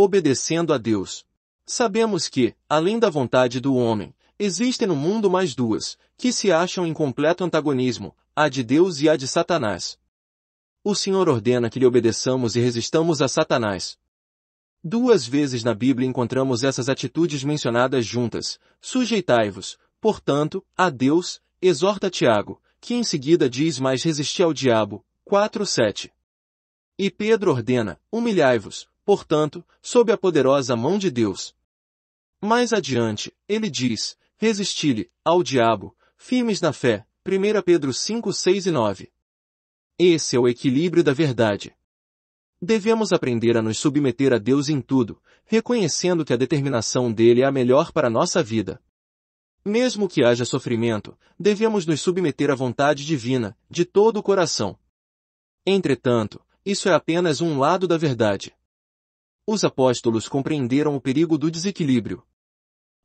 obedecendo a Deus. Sabemos que, além da vontade do homem, existem no mundo mais duas, que se acham em completo antagonismo, a de Deus e a de Satanás. O Senhor ordena que lhe obedeçamos e resistamos a Satanás. Duas vezes na Bíblia encontramos essas atitudes mencionadas juntas. Sujeitai-vos, portanto, a Deus, exorta Tiago, que em seguida diz mais resisti ao diabo, 4:7. E Pedro ordena, humilhai-vos, portanto, sob a poderosa mão de Deus. Mais adiante, ele diz, resisti-lhe, ao diabo, firmes na fé, 1 Pedro 5, 6 e 9. Esse é o equilíbrio da verdade. Devemos aprender a nos submeter a Deus em tudo, reconhecendo que a determinação dele é a melhor para a nossa vida. Mesmo que haja sofrimento, devemos nos submeter à vontade divina, de todo o coração. Entretanto, isso é apenas um lado da verdade. Os apóstolos compreenderam o perigo do desequilíbrio.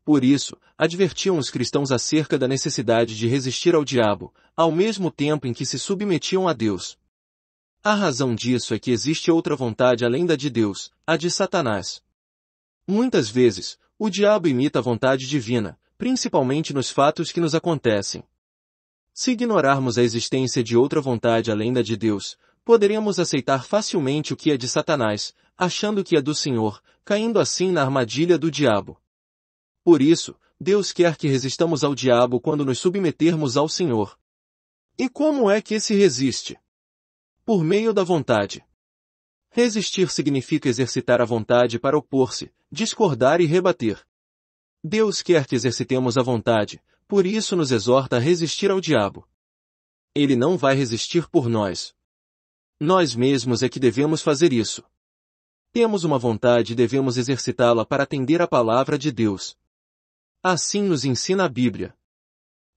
Por isso, advertiam os cristãos acerca da necessidade de resistir ao diabo, ao mesmo tempo em que se submetiam a Deus. A razão disso é que existe outra vontade além da de Deus, a de Satanás. Muitas vezes, o diabo imita a vontade divina, principalmente nos fatos que nos acontecem. Se ignorarmos a existência de outra vontade além da de Deus, poderemos aceitar facilmente o que é de Satanás, achando que é do Senhor, caindo assim na armadilha do diabo. Por isso, Deus quer que resistamos ao diabo quando nos submetermos ao Senhor. E como é que esse resiste? Por meio da vontade. Resistir significa exercitar a vontade para opor-se, discordar e rebater. Deus quer que exercitemos a vontade, por isso nos exorta a resistir ao diabo. Ele não vai resistir por nós, nós mesmos é que devemos fazer isso. Temos uma vontade e devemos exercitá-la para atender à palavra de Deus. Assim nos ensina a Bíblia.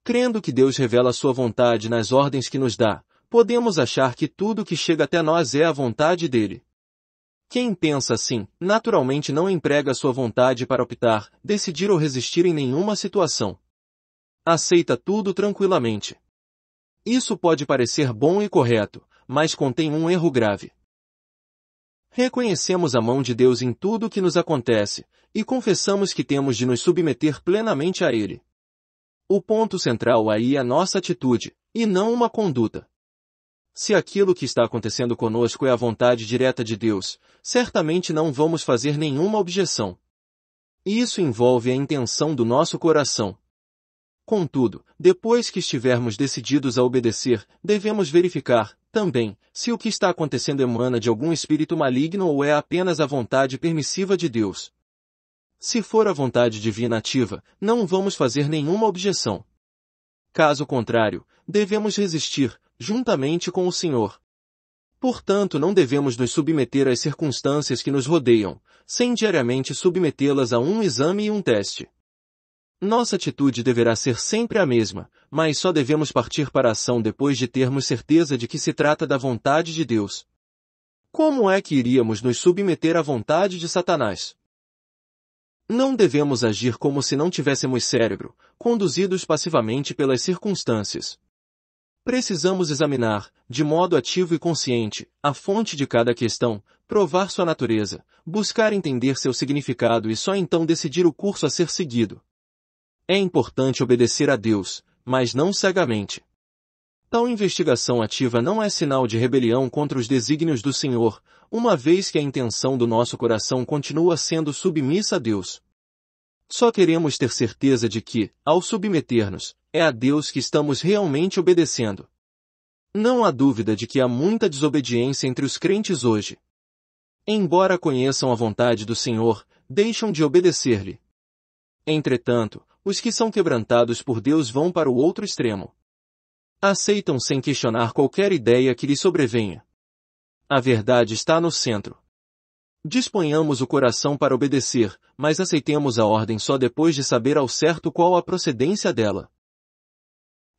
Crendo que Deus revela sua vontade nas ordens que nos dá, podemos achar que tudo que chega até nós é a vontade dele. Quem pensa assim, naturalmente não emprega sua vontade para optar, decidir ou resistir em nenhuma situação. Aceita tudo tranquilamente. Isso pode parecer bom e correto, mas contém um erro grave. Reconhecemos a mão de Deus em tudo o que nos acontece, e confessamos que temos de nos submeter plenamente a Ele. O ponto central aí é a nossa atitude, e não uma conduta. Se aquilo que está acontecendo conosco é a vontade direta de Deus, certamente não vamos fazer nenhuma objeção. Isso envolve a intenção do nosso coração. Contudo, depois que estivermos decididos a obedecer, devemos verificar, também, se o que está acontecendo emana de algum espírito maligno ou é apenas a vontade permissiva de Deus. Se for a vontade divina ativa, não vamos fazer nenhuma objeção. Caso contrário, devemos resistir, juntamente com o Senhor. Portanto, não devemos nos submeter às circunstâncias que nos rodeiam, sem diariamente submetê-las a um exame e um teste. Nossa atitude deverá ser sempre a mesma, mas só devemos partir para a ação depois de termos certeza de que se trata da vontade de Deus. Como é que iríamos nos submeter à vontade de Satanás? Não devemos agir como se não tivéssemos cérebro, conduzidos passivamente pelas circunstâncias. Precisamos examinar, de modo ativo e consciente, a fonte de cada questão, provar sua natureza, buscar entender seu significado e só então decidir o curso a ser seguido. É importante obedecer a Deus, mas não cegamente. Tal investigação ativa não é sinal de rebelião contra os desígnios do Senhor, uma vez que a intenção do nosso coração continua sendo submissa a Deus. Só queremos ter certeza de que, ao submeter-nos, é a Deus que estamos realmente obedecendo. Não há dúvida de que há muita desobediência entre os crentes hoje. Embora conheçam a vontade do Senhor, deixam de obedecer-lhe. Entretanto, os que são quebrantados por Deus vão para o outro extremo. Aceitam sem questionar qualquer ideia que lhe sobrevenha. A verdade está no centro. Disponhamos o coração para obedecer, mas aceitemos a ordem só depois de saber ao certo qual a procedência dela.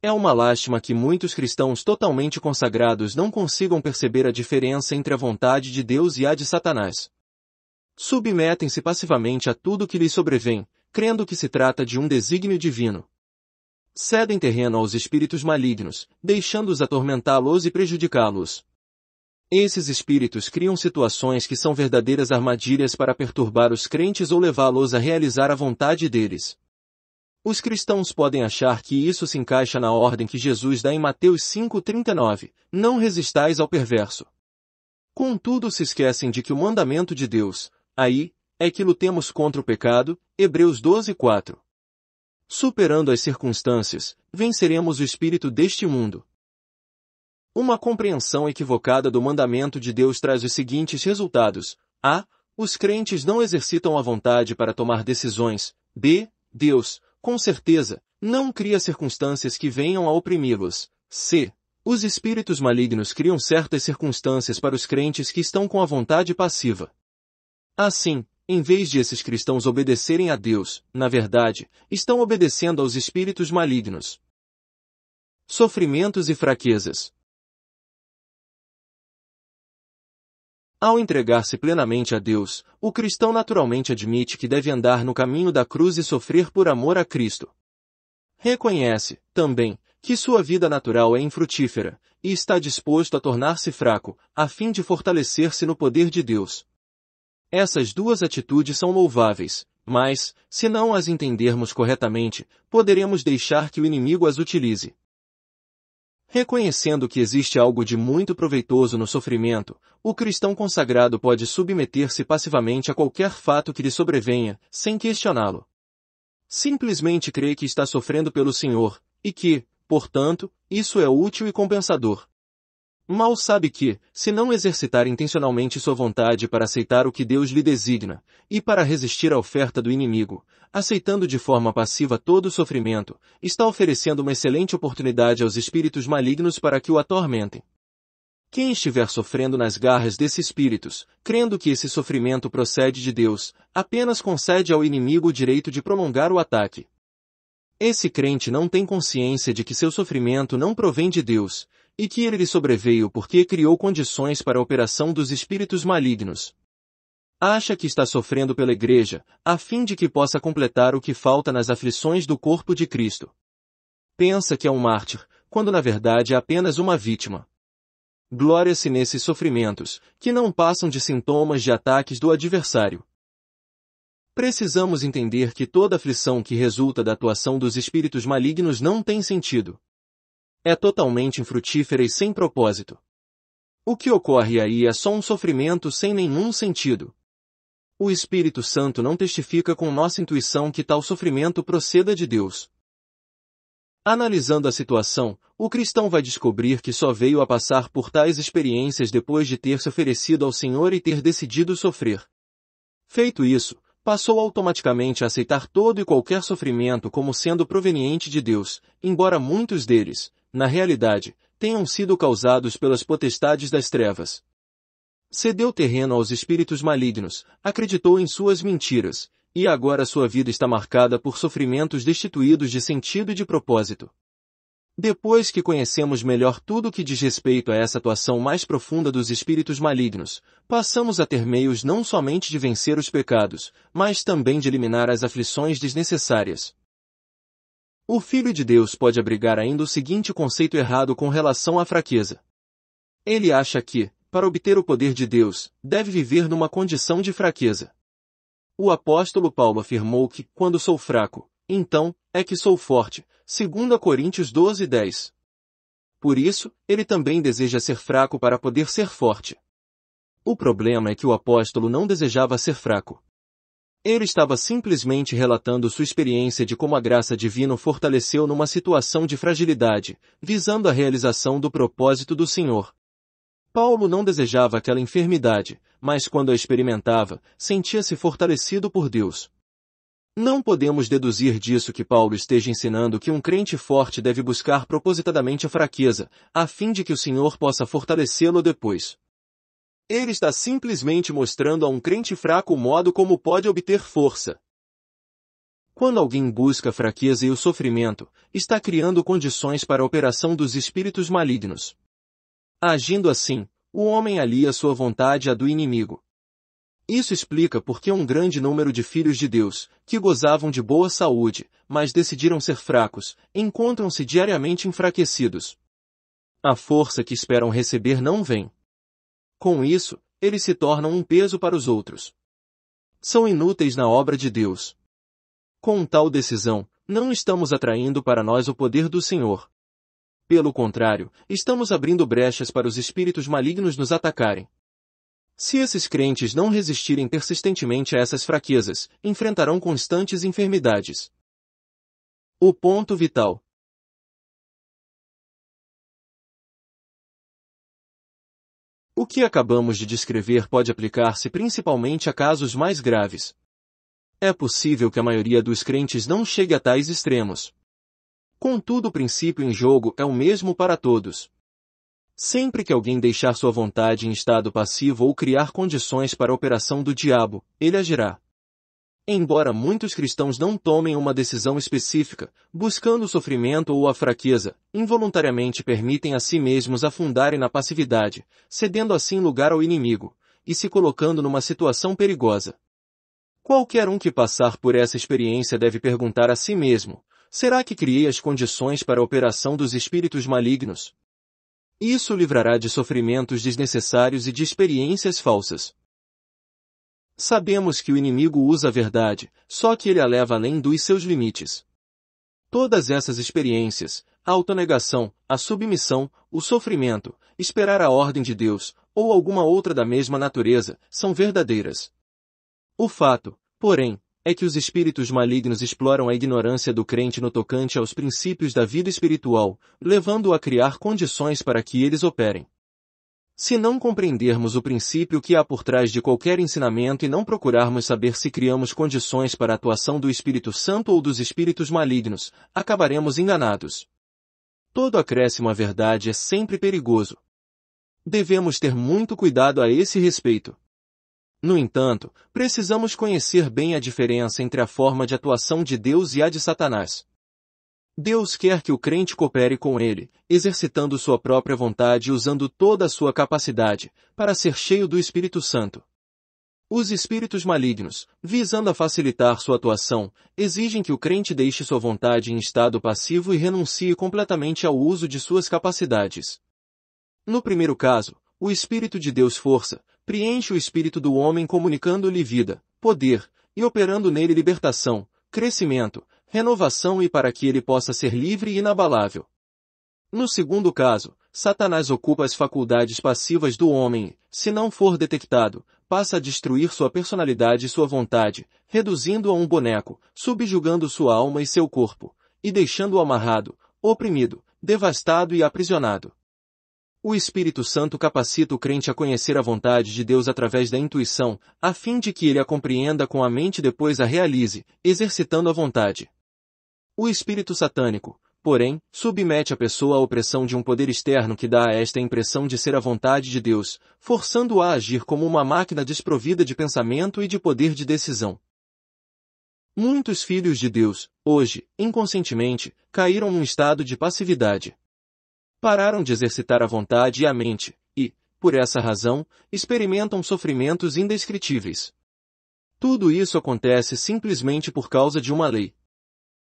É uma lástima que muitos cristãos totalmente consagrados não consigam perceber a diferença entre a vontade de Deus e a de Satanás. Submetem-se passivamente a tudo que lhes sobrevém, crendo que se trata de um desígnio divino. Cedem terreno aos espíritos malignos, deixando-os atormentá-los e prejudicá-los. Esses espíritos criam situações que são verdadeiras armadilhas para perturbar os crentes ou levá-los a realizar a vontade deles. Os cristãos podem achar que isso se encaixa na ordem que Jesus dá em Mateus 5:39, não resistais ao perverso. Contudo se esquecem de que o mandamento de Deus, aí, é que lutemos contra o pecado, Hebreus 12, 4. Superando as circunstâncias, venceremos o espírito deste mundo. Uma compreensão equivocada do mandamento de Deus traz os seguintes resultados. A. Os crentes não exercitam a vontade para tomar decisões. B. Deus, com certeza, não cria circunstâncias que venham a oprimi-los. C. Os espíritos malignos criam certas circunstâncias para os crentes que estão com a vontade passiva. Assim, em vez de esses cristãos obedecerem a Deus, na verdade, estão obedecendo aos espíritos malignos. Sofrimentos e fraquezas. Ao entregar-se plenamente a Deus, o cristão naturalmente admite que deve andar no caminho da cruz e sofrer por amor a Cristo. Reconhece, também, que sua vida natural é infrutífera, e está disposto a tornar-se fraco, a fim de fortalecer-se no poder de Deus. Essas duas atitudes são louváveis, mas, se não as entendermos corretamente, poderemos deixar que o inimigo as utilize. Reconhecendo que existe algo de muito proveitoso no sofrimento, o cristão consagrado pode submeter-se passivamente a qualquer fato que lhe sobrevenha, sem questioná-lo. Simplesmente crê que está sofrendo pelo Senhor, e que, portanto, isso é útil e compensador. Mal sabe que, se não exercitar intencionalmente sua vontade para aceitar o que Deus lhe designa, e para resistir à oferta do inimigo, aceitando de forma passiva todo o sofrimento, está oferecendo uma excelente oportunidade aos espíritos malignos para que o atormentem. Quem estiver sofrendo nas garras desses espíritos, crendo que esse sofrimento procede de Deus, apenas concede ao inimigo o direito de prolongar o ataque. Esse crente não tem consciência de que seu sofrimento não provém de Deus, e que ele lhe sobreveio porque criou condições para a operação dos espíritos malignos. Acha que está sofrendo pela igreja, a fim de que possa completar o que falta nas aflições do corpo de Cristo. Pensa que é um mártir, quando na verdade é apenas uma vítima. Glória-se nesses sofrimentos, que não passam de sintomas de ataques do adversário. Precisamos entender que toda aflição que resulta da atuação dos espíritos malignos não tem sentido é totalmente infrutífera e sem propósito. O que ocorre aí é só um sofrimento sem nenhum sentido. O Espírito Santo não testifica com nossa intuição que tal sofrimento proceda de Deus. Analisando a situação, o cristão vai descobrir que só veio a passar por tais experiências depois de ter se oferecido ao Senhor e ter decidido sofrer. Feito isso, passou automaticamente a aceitar todo e qualquer sofrimento como sendo proveniente de Deus, embora muitos deles, na realidade, tenham sido causados pelas potestades das trevas. Cedeu terreno aos espíritos malignos, acreditou em suas mentiras, e agora sua vida está marcada por sofrimentos destituídos de sentido e de propósito. Depois que conhecemos melhor tudo o que diz respeito a essa atuação mais profunda dos espíritos malignos, passamos a ter meios não somente de vencer os pecados, mas também de eliminar as aflições desnecessárias. O Filho de Deus pode abrigar ainda o seguinte conceito errado com relação à fraqueza. Ele acha que, para obter o poder de Deus, deve viver numa condição de fraqueza. O apóstolo Paulo afirmou que, quando sou fraco, então, é que sou forte, 2 Coríntios 12, 10. Por isso, ele também deseja ser fraco para poder ser forte. O problema é que o apóstolo não desejava ser fraco, ele estava simplesmente relatando sua experiência de como a graça divina o fortaleceu numa situação de fragilidade, visando a realização do propósito do Senhor. Paulo não desejava aquela enfermidade, mas quando a experimentava, sentia-se fortalecido por Deus. Não podemos deduzir disso que Paulo esteja ensinando que um crente forte deve buscar propositadamente a fraqueza, a fim de que o Senhor possa fortalecê-lo depois. Ele está simplesmente mostrando a um crente fraco o modo como pode obter força. Quando alguém busca a fraqueza e o sofrimento, está criando condições para a operação dos espíritos malignos. Agindo assim, o homem alia sua vontade à do inimigo. Isso explica por que um grande número de filhos de Deus, que gozavam de boa saúde, mas decidiram ser fracos, encontram-se diariamente enfraquecidos. A força que esperam receber não vem, com isso, eles se tornam um peso para os outros. São inúteis na obra de Deus. Com tal decisão, não estamos atraindo para nós o poder do Senhor. Pelo contrário, estamos abrindo brechas para os espíritos malignos nos atacarem. Se esses crentes não resistirem persistentemente a essas fraquezas, enfrentarão constantes enfermidades. O ponto vital. O que acabamos de descrever pode aplicar-se principalmente a casos mais graves. É possível que a maioria dos crentes não chegue a tais extremos. Contudo, o princípio em jogo é o mesmo para todos. Sempre que alguém deixar sua vontade em estado passivo ou criar condições para a operação do diabo, ele agirá. Embora muitos cristãos não tomem uma decisão específica, buscando o sofrimento ou a fraqueza, involuntariamente permitem a si mesmos afundarem na passividade, cedendo assim lugar ao inimigo, e se colocando numa situação perigosa. Qualquer um que passar por essa experiência deve perguntar a si mesmo, será que criei as condições para a operação dos espíritos malignos? Isso livrará de sofrimentos desnecessários e de experiências falsas. Sabemos que o inimigo usa a verdade, só que ele a leva além dos seus limites. Todas essas experiências, a autonegação, a submissão, o sofrimento, esperar a ordem de Deus, ou alguma outra da mesma natureza, são verdadeiras. O fato, porém, é que os espíritos malignos exploram a ignorância do crente no tocante aos princípios da vida espiritual, levando-o a criar condições para que eles operem. Se não compreendermos o princípio que há por trás de qualquer ensinamento e não procurarmos saber se criamos condições para a atuação do Espírito Santo ou dos espíritos malignos, acabaremos enganados. Todo acréscimo à verdade é sempre perigoso. Devemos ter muito cuidado a esse respeito. No entanto, precisamos conhecer bem a diferença entre a forma de atuação de Deus e a de Satanás. Deus quer que o crente coopere com ele, exercitando sua própria vontade e usando toda a sua capacidade, para ser cheio do Espírito Santo. Os espíritos malignos, visando a facilitar sua atuação, exigem que o crente deixe sua vontade em estado passivo e renuncie completamente ao uso de suas capacidades. No primeiro caso, o Espírito de Deus força, preenche o espírito do homem comunicando-lhe vida, poder, e operando nele libertação, crescimento, renovação e para que ele possa ser livre e inabalável. No segundo caso, Satanás ocupa as faculdades passivas do homem e, se não for detectado, passa a destruir sua personalidade e sua vontade, reduzindo-o a um boneco, subjugando sua alma e seu corpo, e deixando-o amarrado, oprimido, devastado e aprisionado. O Espírito Santo capacita o crente a conhecer a vontade de Deus através da intuição, a fim de que ele a compreenda com a mente e depois a realize, exercitando a vontade. O espírito satânico, porém, submete a pessoa à opressão de um poder externo que dá a esta impressão de ser a vontade de Deus, forçando-a a agir como uma máquina desprovida de pensamento e de poder de decisão. Muitos filhos de Deus, hoje, inconscientemente, caíram num estado de passividade. Pararam de exercitar a vontade e a mente, e, por essa razão, experimentam sofrimentos indescritíveis. Tudo isso acontece simplesmente por causa de uma lei,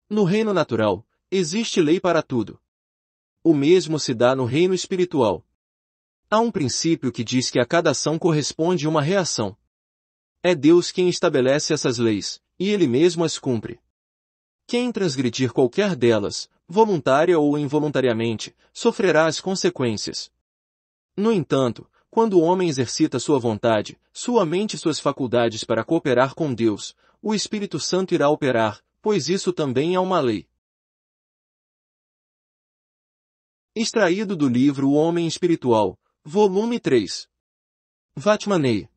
no reino natural, existe lei para tudo. O mesmo se dá no reino espiritual. Há um princípio que diz que a cada ação corresponde uma reação. É Deus quem estabelece essas leis, e Ele mesmo as cumpre. Quem transgredir qualquer delas, voluntária ou involuntariamente, sofrerá as consequências. No entanto, quando o homem exercita sua vontade, sua mente e suas faculdades para cooperar com Deus, o Espírito Santo irá operar, pois isso também é uma lei. Extraído do livro O Homem Espiritual, volume 3. Vatmanei.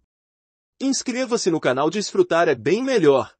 Inscreva-se no canal Desfrutar é bem melhor.